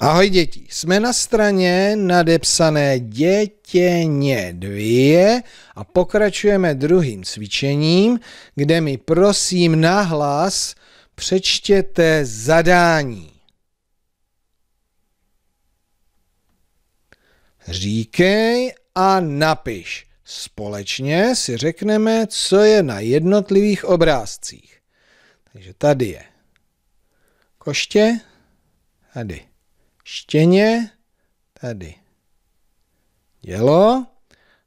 Ahoj děti, jsme na straně nadepsané dětěně dvě a pokračujeme druhým cvičením, kde mi prosím nahlas přečtěte zadání. Říkej a napiš. Společně si řekneme, co je na jednotlivých obrázcích. Takže tady je koště, tady štěně, tady dělo,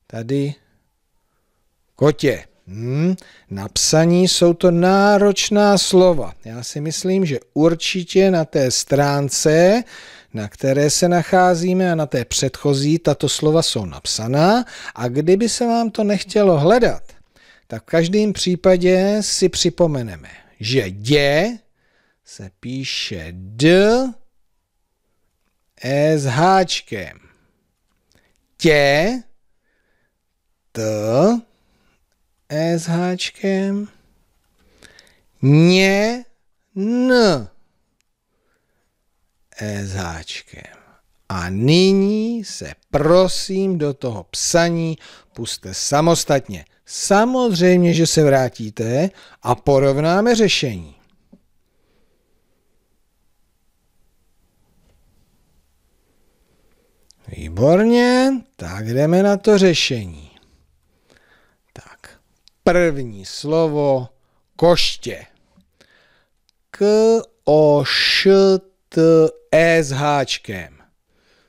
tady kotě. Hmm. Napsaní jsou to náročná slova. Já si myslím, že určitě na té stránce, na které se nacházíme a na té předchozí, tato slova jsou napsaná a kdyby se vám to nechtělo hledat, tak v každém případě si připomeneme, že dě se píše d E s háčkem. Tě. T. E s háčkem. Ně. N. E s háčkem. A nyní se prosím do toho psaní puste samostatně. Samozřejmě, že se vrátíte a porovnáme řešení. Výborně, tak jdeme na to řešení. Tak, první slovo koště. K, o, š, t, e s háčkem.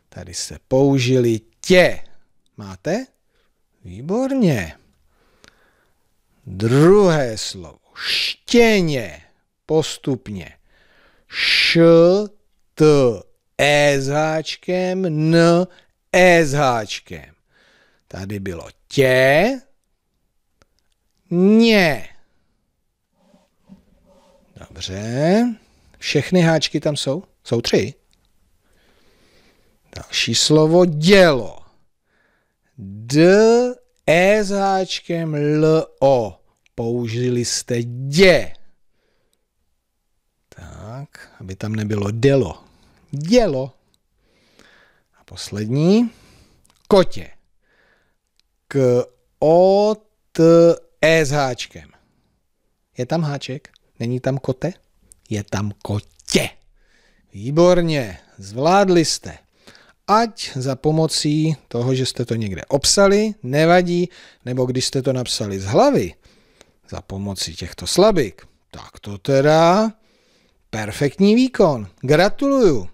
Tady se použili tě. Máte? Výborně. Druhé slovo. Štěně. Postupně. Š, t, E s háčkem, N, E s háčkem. Tady bylo tě, ně. Dobře. Všechny háčky tam jsou? Jsou tři. Další slovo dělo. D, E s háčkem, L, O. Použili jste dě. Tak, aby tam nebylo dělo. Dělo poslední. Kotě. K O T E s háčkem. Je tam háček? Není tam kote? Je tam kotě. Výborně, zvládli jste. Ať za pomocí toho, že jste to někde obsali, nevadí, nebo když jste to napsali z hlavy, za pomocí těchto slabik. Tak to teda perfektní výkon. Gratuluju.